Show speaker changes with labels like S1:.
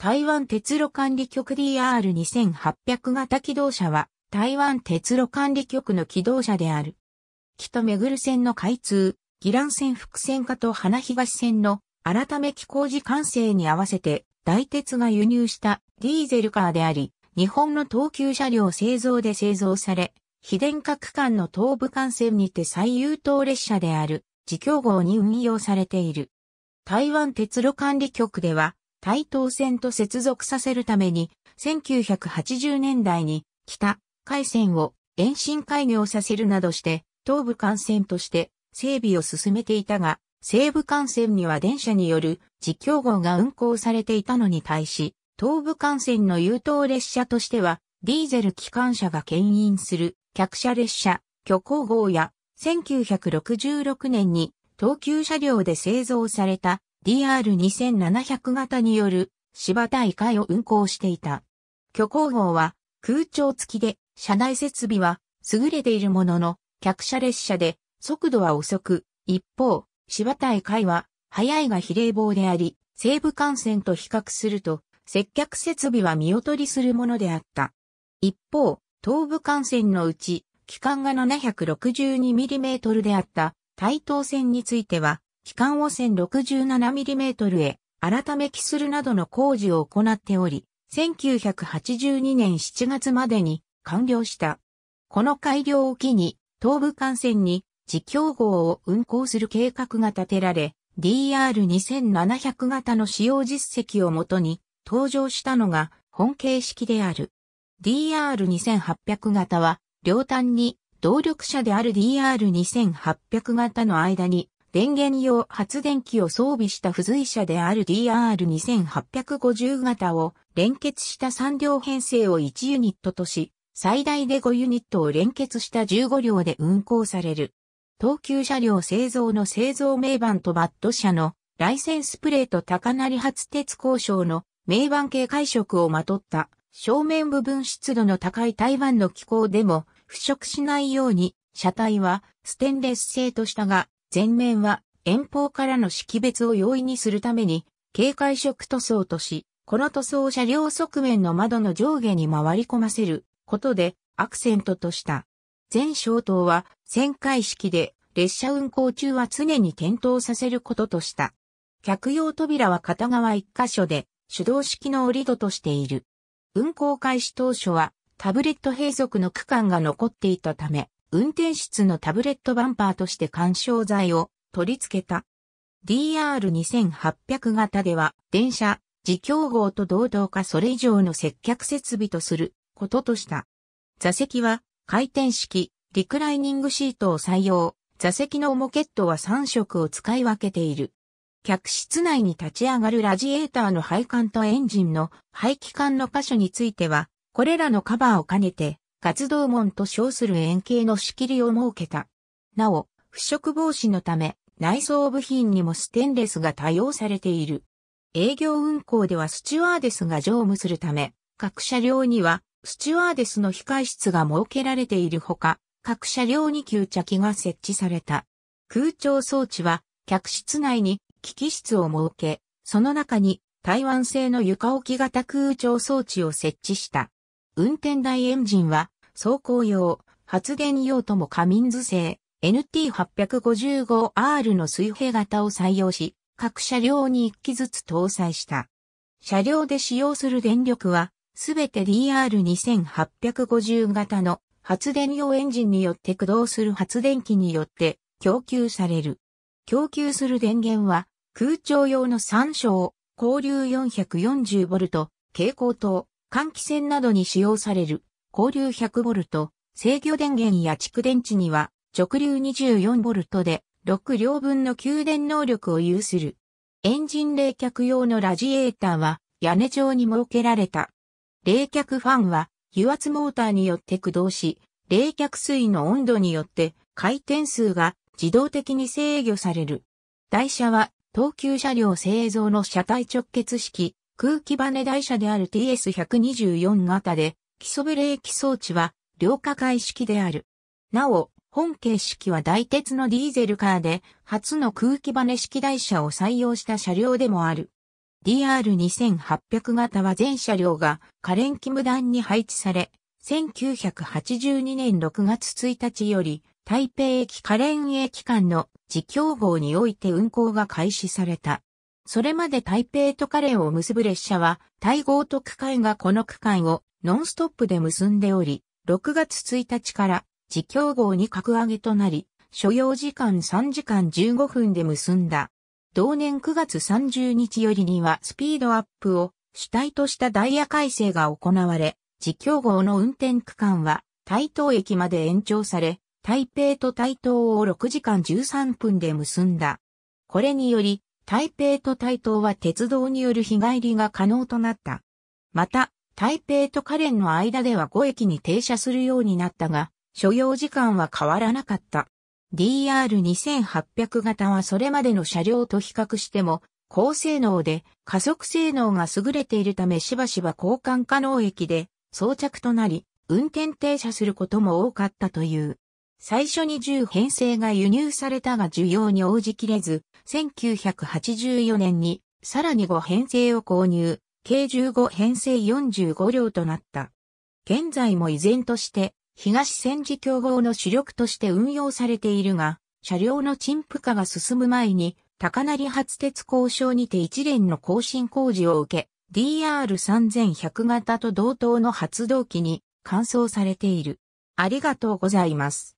S1: 台湾鉄路管理局 DR2800 型機動車は、台湾鉄路管理局の機動車である。木とめぐる線の開通、ラ蘭線伏線化と花東線の改め機工事完成に合わせて、大鉄が輸入したディーゼルカーであり、日本の東急車両製造で製造され、非電化区間の東部幹線にて最優等列車である、自供号に運用されている。台湾鉄路管理局では、対等線と接続させるために、1980年代に北海線を延伸開業させるなどして、東部幹線として整備を進めていたが、西武幹線には電車による実況号が運行されていたのに対し、東部幹線の優等列車としては、ディーゼル機関車が牽引する客車列車、巨構号や、1966年に東急車両で製造された DR2700 型による芝大会を運行していた。虚構号は空調付きで車内設備は優れているものの客車列車で速度は遅く、一方、芝大会は速いが比例棒であり、西部幹線と比較すると接客設備は見劣りするものであった。一方、東部幹線のうち、機関が 762mm であった台東線については、機関汚染 67mm へ改め帰するなどの工事を行っており、1982年7月までに完了した。この改良を機に、東武幹線に自強号を運行する計画が立てられ、DR2700 型の使用実績をもとに登場したのが本形式である。DR2800 型は、両端に動力車である DR2800 型の間に電源用発電機を装備した付随車である DR2850 型を連結した3両編成を1ユニットとし、最大で5ユニットを連結した15両で運行される。東急車両製造の製造名板とバッド車のライセンスプレート高成発鉄交渉の名板系解色をまとった正面部分湿度の高い台湾の気候でも腐食しないように車体はステンレス製としたが前面は遠方からの識別を容易にするために、警戒色塗装とし、この塗装を車両側面の窓の上下に回り込ませることでアクセントとした。全消灯は旋回式で列車運行中は常に点灯させることとした。客用扉は片側一箇所で手動式の折り戸としている。運行開始当初はタブレット閉塞の区間が残っていたため、運転室のタブレットバンパーとして干渉材を取り付けた。DR2800 型では、電車、自供号と同等かそれ以上の接客設備とすることとした。座席は回転式、リクライニングシートを採用。座席のモケットは3色を使い分けている。客室内に立ち上がるラジエーターの配管とエンジンの排気管の箇所については、これらのカバーを兼ねて活動門と称する円形の仕切りを設けた。なお、腐食防止のため、内装部品にもステンレスが多用されている。営業運行ではスチュワーデスが乗務するため、各車両にはスチュワーデスの控室が設けられているほか、各車両に吸着が設置された。空調装置は、客室内に機器室を設け、その中に台湾製の床置き型空調装置を設置した。運転台エンジンは、走行用、発電用とも過民図製 NT855R の水平型を採用し、各車両に1機ずつ搭載した。車両で使用する電力は、すべて DR2850 型の発電用エンジンによって駆動する発電機によって供給される。供給する電源は、空調用の3章、交流 440V、蛍光灯、換気扇などに使用される交流 100V、制御電源や蓄電池には直流 24V で6両分の給電能力を有する。エンジン冷却用のラジエーターは屋根上に設けられた。冷却ファンは油圧モーターによって駆動し、冷却水の温度によって回転数が自動的に制御される。台車は東急車両製造の車体直結式空気バネ台車である TS124 型で、基礎ブレーキ装置は、両下界式である。なお、本形式は大鉄のディーゼルカーで、初の空気バネ式台車を採用した車両でもある。DR2800 型は全車両が、可連機無断に配置され、1982年6月1日より、台北駅可営駅間の自供号において運行が開始された。それまで台北とカレンを結ぶ列車は、台豪と区間がこの区間をノンストップで結んでおり、6月1日から自強号に格上げとなり、所要時間3時間15分で結んだ。同年9月30日よりにはスピードアップを主体としたダイヤ改正が行われ、自強号の運転区間は台東駅まで延長され、台北と台東を6時間13分で結んだ。これにより、台北と台東は鉄道による日帰りが可能となった。また、台北とカレンの間では5駅に停車するようになったが、所要時間は変わらなかった。DR2800 型はそれまでの車両と比較しても、高性能で加速性能が優れているためしばしば交換可能駅で装着となり、運転停車することも多かったという。最初に銃編成が輸入されたが需要に応じきれず、1984年にさらに5編成を購入、計15編成45両となった。現在も依然として東戦時競合の主力として運用されているが、車両の陳腐化が進む前に、高成発鉄交渉にて一連の更新工事を受け、DR3100 型と同等の発動機に換装されている。ありがとうございます。